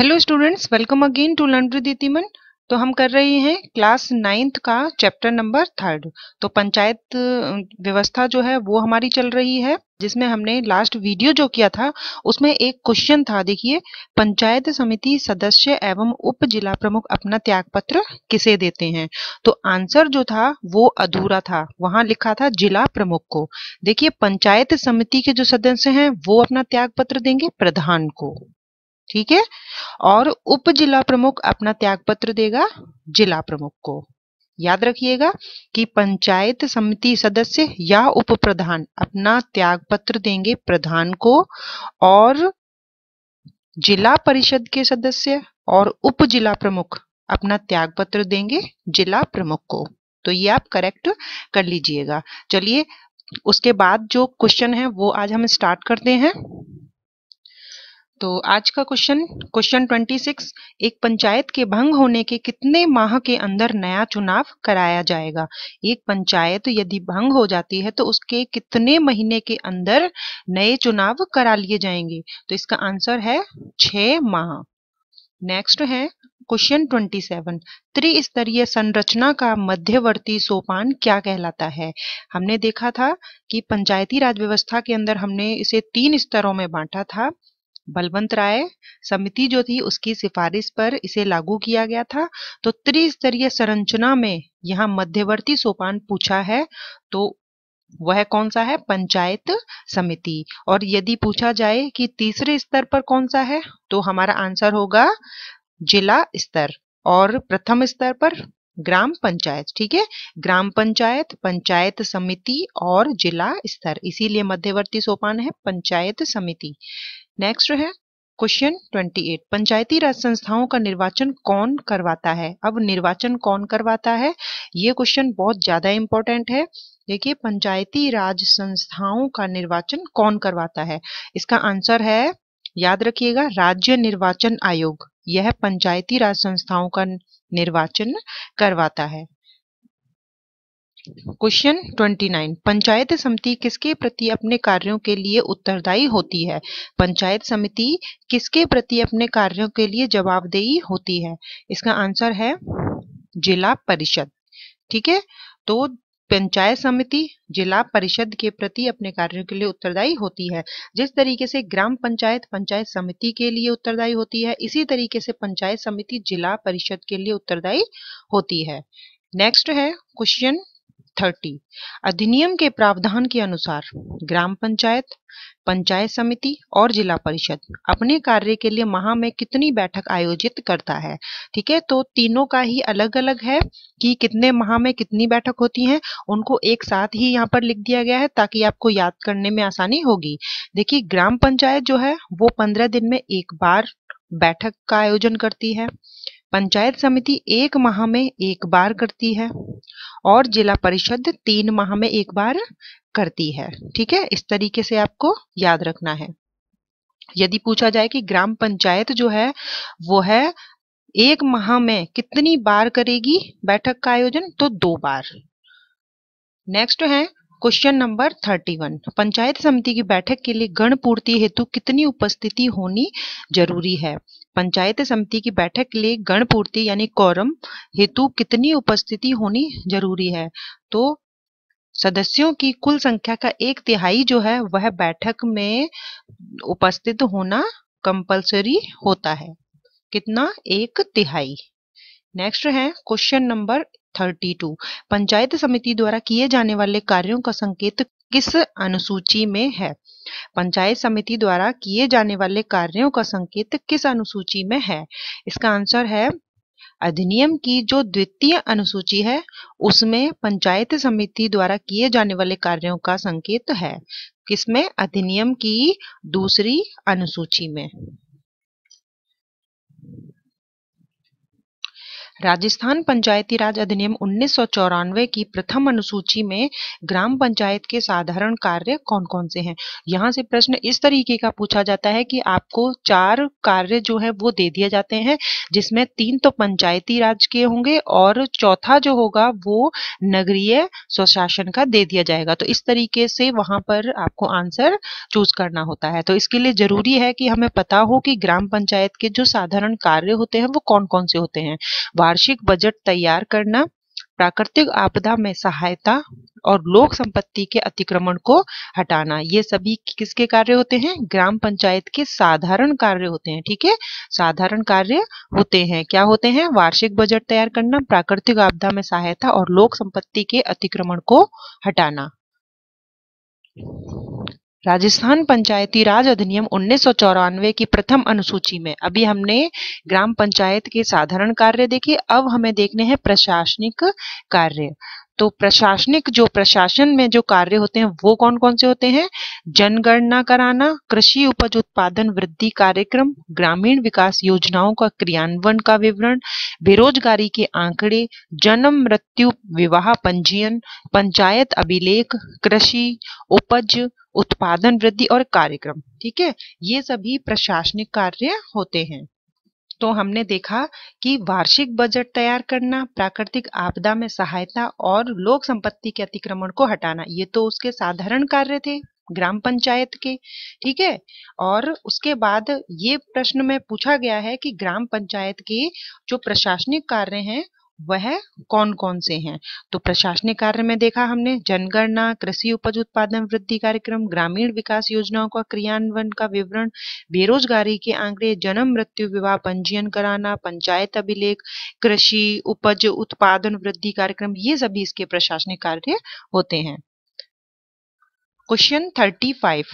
hello students welcome again to learn with तो हम कर रहे हैं क्लास नाइन्थ का चैप्टर नंबर थर्ड तो पंचायत व्यवस्था जो है वो हमारी चल रही है जिसमें हमने लास्ट वीडियो जो किया था उसमें एक क्वेश्चन था देखिए पंचायत समिति सदस्य एवं उप जिला प्रमुख अपना त्याग पत्र किसे देते हैं तो आंसर जो था वो अधूरा था वहां लिखा था जिला प्रमुख को देखिए पंचायत समिति के जो सदस्य हैं वो अपना त्याग पत्र देंगे प्रधान को ठीक है और उप जिला प्रमुख अपना त्याग पत्र देगा जिला प्रमुख को याद रखिएगा कि पंचायत समिति सदस्य या उप प्रधान अपना त्याग पत्र देंगे प्रधान को और जिला परिषद के सदस्य और उप जिला प्रमुख अपना त्याग पत्र देंगे जिला प्रमुख को तो ये आप करेक्ट कर लीजिएगा चलिए उसके बाद जो क्वेश्चन है वो आज हम स्टार्ट करते हैं तो आज का क्वेश्चन क्वेश्चन 26 एक पंचायत के भंग होने के कितने माह के अंदर नया चुनाव कराया जाएगा एक पंचायत यदि भंग हो जाती है तो उसके कितने महीने के अंदर नए चुनाव करा लिए जाएंगे तो इसका आंसर है छ माह नेक्स्ट है क्वेश्चन 27 त्रिस्तरीय संरचना का मध्यवर्ती सोपान क्या कहलाता है हमने देखा था कि पंचायती राज व्यवस्था के अंदर हमने इसे तीन स्तरों में बांटा था बलवंत राय समिति जो थी उसकी सिफारिश पर इसे लागू किया गया था तो त्रिस्तरीय संरचना में यहाँ मध्यवर्ती सोपान पूछा है तो वह कौन सा है पंचायत समिति और यदि पूछा जाए कि तीसरे स्तर पर कौन सा है तो हमारा आंसर होगा जिला स्तर और प्रथम स्तर पर ग्राम पंचायत ठीक है ग्राम पंचायत पंचायत समिति और जिला स्तर इसीलिए मध्यवर्ती सोपान है पंचायत समिति नेक्स्ट है क्वेश्चन 28 पंचायती राज संस्थाओं का निर्वाचन कौन करवाता है अब निर्वाचन कौन करवाता है ये क्वेश्चन बहुत ज़्यादा इंपॉर्टेंट है देखिए पंचायती राज संस्थाओं का निर्वाचन कौन करवाता है इसका आंसर है याद रखिएगा राज्य निर्वाचन आयोग यह पंचायती राज संस्थाओं का निर्वाचन करवाता है क्वेश्चन 29 पंचायत समिति किसके प्रति अपने कार्यों के लिए उत्तरदायी होती है पंचायत समिति किसके प्रति अपने कार्यों के लिए जवाबदेही होती है इसका आंसर है जिला परिषद ठीक है तो पंचायत समिति जिला परिषद के प्रति अपने कार्यों के लिए उत्तरदायी होती है जिस तरीके से ग्राम पंचायत पंचायत समिति के लिए उत्तरदायी होती है इसी तरीके से पंचायत समिति जिला परिषद के लिए उत्तरदायी होती है नेक्स्ट है क्वेश्चन थर्टी अधिनियम के प्रावधान के अनुसार ग्राम पंचायत पंचायत समिति और जिला परिषद अपने कार्य के लिए माह में कितनी बैठक आयोजित करता है ठीक है तो तीनों का ही अलग अलग है कि कितने माह में कितनी बैठक होती है उनको एक साथ ही यहाँ पर लिख दिया गया है ताकि आपको याद करने में आसानी होगी देखिए ग्राम पंचायत जो है वो पंद्रह दिन में एक बार बैठक का आयोजन करती है पंचायत समिति एक माह में एक बार करती है और जिला परिषद तीन माह में एक बार करती है ठीक है इस तरीके से आपको याद रखना है यदि पूछा जाए कि ग्राम पंचायत जो है वो है एक माह में कितनी बार करेगी बैठक का आयोजन तो दो बार नेक्स्ट है question number thirty one panchayat समिति की बैठक के लिए गण पूर्ति हेतु कितनी उपस्थिति होनी जरूरी है पंचायत समिति की बैठक के लिए गण पूर्ति यानी quorum हेतु कितनी उपस्थिति होनी जरूरी है तो सदस्यों की कुल संख्या का एक तिहाई जो है वह बैठक में उपस्थित होना कंपलसरी होता है कितना एक तिहाई नेक्स्ट है क्वेश्चन नंबर 32 पंचायत समिति द्वारा किए जाने वाले कार्यों का संकेत किस अनुसूची में है पंचायत समिति द्वारा किए जाने वाले कार्यों का संकेत किस अनुसूची में है इसका आंसर है अधिनियम की जो द्वितीय अनुसूची है उसमें पंचायत समिति द्वारा किए जाने वाले कार्यों का संकेत है किसमें अधिनियम की दूसरी अनुसूची में राजस्थान पंचायती राज अधिनियम उन्नीस की प्रथम अनुसूची में ग्राम पंचायत के साधारण कार्य कौन कौन से हैं यहाँ से प्रश्न इस तरीके का पूछा जाता है कि आपको चार कार्य जो है वो दे दिए जाते हैं जिसमें तीन तो पंचायती राज के होंगे और चौथा जो होगा वो नगरीय स्वशासन का दे दिया जाएगा तो इस तरीके से वहां पर आपको आंसर चूज करना होता है तो इसके लिए जरूरी है कि हमें पता हो कि ग्राम पंचायत के जो साधारण कार्य होते हैं वो कौन कौन से होते हैं वार्षिक बजट तैयार करना प्राकृतिक आपदा में सहायता और लोक संपत्ति के अतिक्रमण को हटाना ये सभी किसके कार्य होते हैं ग्राम पंचायत के साधारण कार्य होते हैं ठीक है साधारण कार्य होते हैं क्या होते हैं वार्षिक बजट तैयार करना प्राकृतिक आपदा में सहायता और लोक संपत्ति के अतिक्रमण को हटाना राजस्थान पंचायती राज अधिनियम उन्नीस की प्रथम अनुसूची में अभी हमने ग्राम पंचायत के साधारण कार्य देखे अब हमें देखने हैं प्रशासनिक कार्य तो प्रशासनिक जो प्रशासन में जो कार्य होते हैं वो कौन कौन से होते हैं जनगणना कराना कृषि उपज उत्पादन वृद्धि कार्यक्रम ग्रामीण विकास योजनाओं का क्रियान्वयन का विवरण बेरोजगारी के आंकड़े जन्म मृत्यु विवाह पंजीयन पंचायत अभिलेख कृषि उपज उत्पादन वृद्धि और कार्यक्रम ठीक है ये सभी प्रशासनिक कार्य होते हैं तो हमने देखा कि वार्षिक बजट तैयार करना प्राकृतिक आपदा में सहायता और लोक संपत्ति के अतिक्रमण को हटाना ये तो उसके साधारण कार्य थे ग्राम पंचायत के ठीक है और उसके बाद ये प्रश्न में पूछा गया है कि ग्राम पंचायत के जो प्रशासनिक कार्य हैं वह कौन कौन से हैं तो प्रशासनिक कार्य में देखा हमने जनगणना कृषि उपज उत्पादन वृद्धि कार्यक्रम ग्रामीण विकास योजनाओं का क्रियान्वयन का विवरण बेरोजगारी के आंकड़े जन्म मृत्यु विवाह पंजीयन कराना पंचायत अभिलेख कृषि उपज उत्पादन वृद्धि कार्यक्रम ये सभी इसके प्रशासनिक कार्य होते हैं क्वेश्चन थर्टी फाइव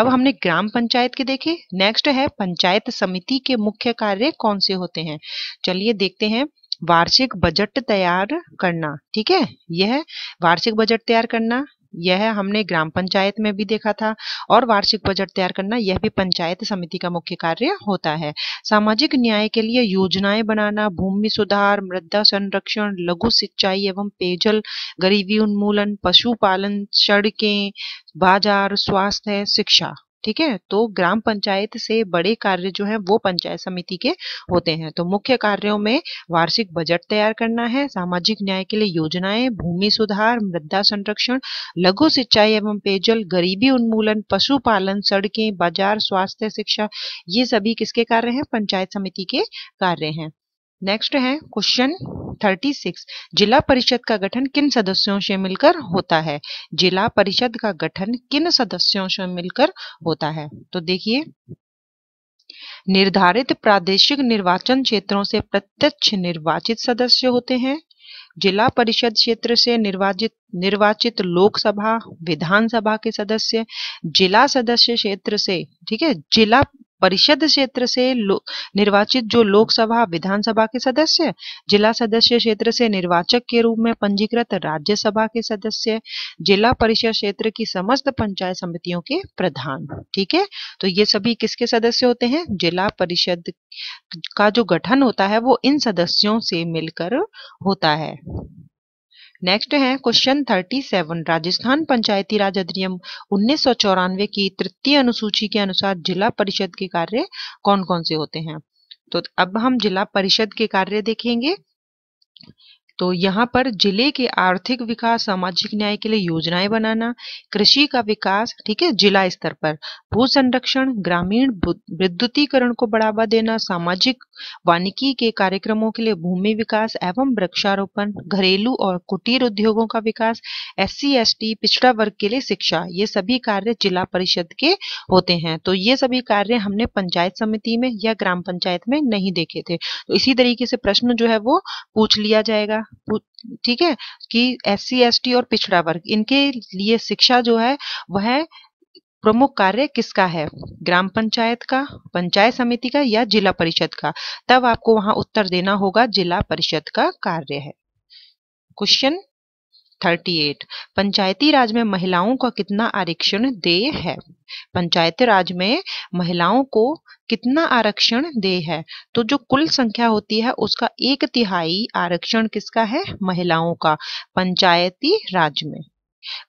अब हमने ग्राम पंचायत के देखे नेक्स्ट है पंचायत समिति के मुख्य कार्य कौन से होते हैं चलिए देखते हैं वार्षिक बजट तैयार करना ठीक है यह वार्षिक बजट तैयार करना यह हमने ग्राम पंचायत में भी देखा था और वार्षिक बजट तैयार करना यह भी पंचायत समिति का मुख्य कार्य होता है सामाजिक न्याय के लिए योजनाएं बनाना भूमि सुधार मृदा संरक्षण लघु सिंचाई एवं पेयजल गरीबी उन्मूलन पशुपालन सड़कें बाजार स्वास्थ्य शिक्षा ठीक है तो ग्राम पंचायत से बड़े कार्य जो है वो पंचायत समिति के होते हैं तो मुख्य कार्यों में वार्षिक बजट तैयार करना है सामाजिक न्याय के लिए योजनाएं भूमि सुधार मृदा संरक्षण लघु सिंचाई एवं पेयजल गरीबी उन्मूलन पशुपालन सड़कें बाजार स्वास्थ्य शिक्षा ये सभी किसके कार्य हैं पंचायत समिति के कार्य हैं नेक्स्ट है क्वेश्चन 36 जिला परिषद का गठन किन सदस्यों से मिलकर होता है जिला परिषद का गठन किन सदस्यों से मिलकर होता है तो देखिए निर्धारित प्रादेशिक निर्वाचन क्षेत्रों से प्रत्यक्ष निर्वाचित सदस्य होते हैं जिला परिषद क्षेत्र से निर्वाचित निर्वाचित लोकसभा विधानसभा के सदस्य जिला सदस्य क्षेत्र से ठीक है जिला परिषद क्षेत्र से निर्वाचित जो लोकसभा विधानसभा के सदस्य जिला सदस्य क्षेत्र से निर्वाचक के रूप में पंजीकृत राज्यसभा के सदस्य जिला परिषद क्षेत्र की समस्त पंचायत समितियों के प्रधान ठीक है तो ये सभी किसके सदस्य होते हैं जिला परिषद का जो गठन होता है वो इन सदस्यों से मिलकर होता है नेक्स्ट है question thirty seven Rajasthan Panchayati Raj अधिनियम उन्नीस की तृतीय अनुसूची के अनुसार जिला परिषद के कार्य कौन कौन से होते हैं तो अब हम जिला परिषद के कार्य देखेंगे तो यहाँ पर जिले के आर्थिक विकास सामाजिक न्याय के लिए योजनाएं बनाना कृषि का विकास ठीक है जिला स्तर पर भू संरक्षण ग्रामीण विद्युतीकरण को बढ़ावा देना सामाजिक वानिकी के कार्यक्रमों के लिए भूमि विकास एवं वृक्षारोपण घरेलू और कुटीर उद्योगों का विकास एस सी पिछड़ा वर्ग के लिए शिक्षा ये सभी कार्य जिला परिषद के होते हैं तो ये सभी कार्य हमने पंचायत समिति में या ग्राम पंचायत में नहीं देखे थे तो इसी तरीके से प्रश्न जो है वो पूछ लिया जाएगा ठीक है कि एस सी और पिछड़ा वर्ग इनके लिए शिक्षा जो है वह प्रमुख कार्य किसका है ग्राम पंचायत का पंचायत समिति का या जिला परिषद का तब आपको वहां उत्तर देना होगा जिला परिषद का कार्य है क्वेश्चन 38 पंचायती राज में महिलाओं का कितना आरक्षण देय है पंचायती राज में महिलाओं को कितना आरक्षण देय है तो जो कुल संख्या होती है उसका एक तिहाई आरक्षण किसका है महिलाओं का पंचायती राज में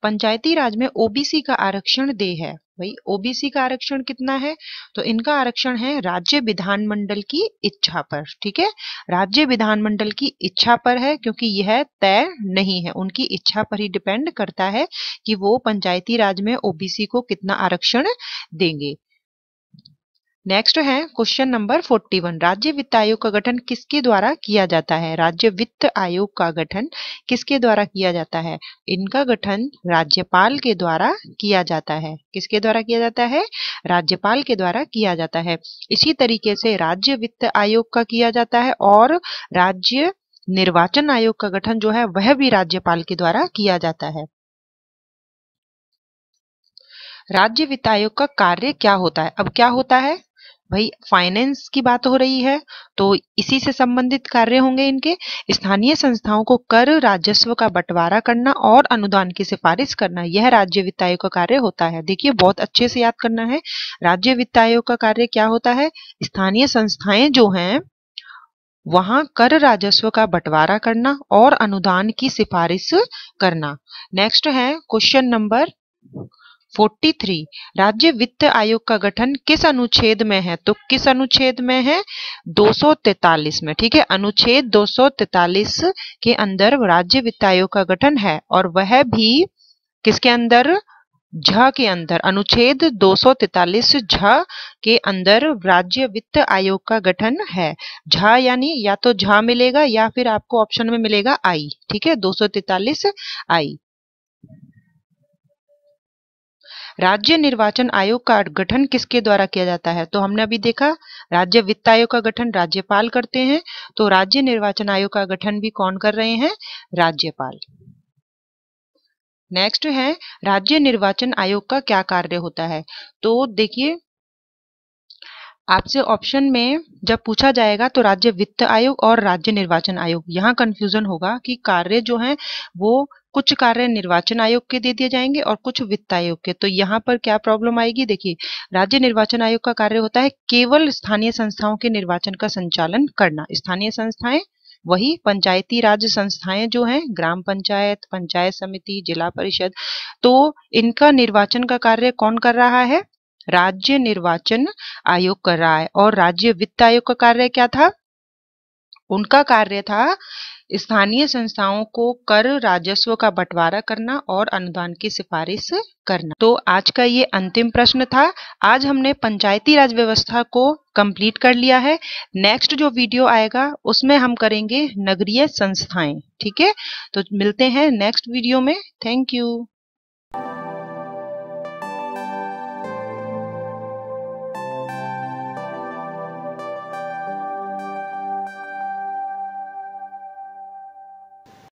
पंचायती राज में ओबीसी का आरक्षण देय है भाई ओबीसी का आरक्षण कितना है तो इनका आरक्षण है राज्य विधानमंडल की इच्छा पर ठीक है राज्य विधानमंडल की इच्छा पर है क्योंकि यह तय नहीं है उनकी इच्छा पर ही डिपेंड करता है कि वो पंचायती राज में ओबीसी को कितना आरक्षण देंगे नेक्स्ट है क्वेश्चन नंबर 41 राज्य वित्त आयोग का गठन किसके द्वारा किया जाता है राज्य वित्त आयोग का गठन किसके द्वारा किया जाता है इनका गठन राज्यपाल के द्वारा किया जाता है किसके द्वारा किया जाता है राज्यपाल के द्वारा किया जाता है इसी तरीके से राज्य वित्त आयोग का किया जाता है और राज्य निर्वाचन आयोग का गठन जो है वह भी राज्यपाल के द्वारा किया जाता है राज्य वित्त आयोग का कार्य क्या होता है अब क्या होता है भाई फाइनेंस की बात हो रही है तो इसी से संबंधित कार्य होंगे इनके स्थानीय संस्थाओं को कर राजस्व का बंटवारा करना और अनुदान की सिफारिश करना यह राज्य वित्त आयोग का कार्य होता है देखिए बहुत अच्छे से याद करना है राज्य वित्त आयोग का कार्य क्या होता है स्थानीय संस्थाएं जो हैं वहां कर राजस्व का बंटवारा करना और अनुदान की सिफारिश करना नेक्स्ट है क्वेश्चन नंबर 43 राज्य वित्त आयोग का गठन किस अनुच्छेद में है तो किस अनुच्छेद में है 243 में ठीक है अनुच्छेद 243 के अंदर राज्य वित्त आयोग का गठन है और वह भी किसके अंदर झ के अंदर अनुच्छेद 243 झ के अंदर राज्य वित्त आयोग का गठन है झ यानी या तो झ मिलेगा या फिर आपको ऑप्शन में मिलेगा आई ठीक है 243 आई राज्य निर्वाचन आयोग का गठन किसके द्वारा किया जाता है तो हमने अभी देखा राज्य वित्त आयोग का गठन राज्यपाल करते हैं तो राज्य निर्वाचन आयोग का गठन भी कौन कर रहे हैं राज्यपाल नेक्स्ट है राज्य निर्वाचन आयोग का क्या कार्य होता है तो देखिए आपसे ऑप्शन में जब पूछा जाएगा तो राज्य वित्त आयोग और राज्य निर्वाचन आयोग यहाँ कंफ्यूजन होगा कि कार्य जो है वो कुछ कार्य निर्वाचन आयोग के दे दिए जाएंगे और कुछ वित्त आयोग के तो यहाँ पर क्या प्रॉब्लम आएगी देखिए राज्य निर्वाचन आयोग का कार्य होता है केवल स्थानीय संस्थाओं के निर्वाचन का संचालन करना स्थानीय संस्थाएं वही पंचायती राज संस्थाएं जो हैं ग्राम पंचायत पंचायत समिति जिला परिषद तो इनका निर्वाचन का कार्य कौन कर रहा है राज्य निर्वाचन आयोग कर रहा है और राज्य वित्त आयोग का कार्य क्या था उनका कार्य था स्थानीय संस्थाओं को कर राजस्व का बंटवारा करना और अनुदान की सिफारिश करना तो आज का ये अंतिम प्रश्न था आज हमने पंचायती राज व्यवस्था को कंप्लीट कर लिया है नेक्स्ट जो वीडियो आएगा उसमें हम करेंगे नगरीय संस्थाएं ठीक है तो मिलते हैं नेक्स्ट वीडियो में थैंक यू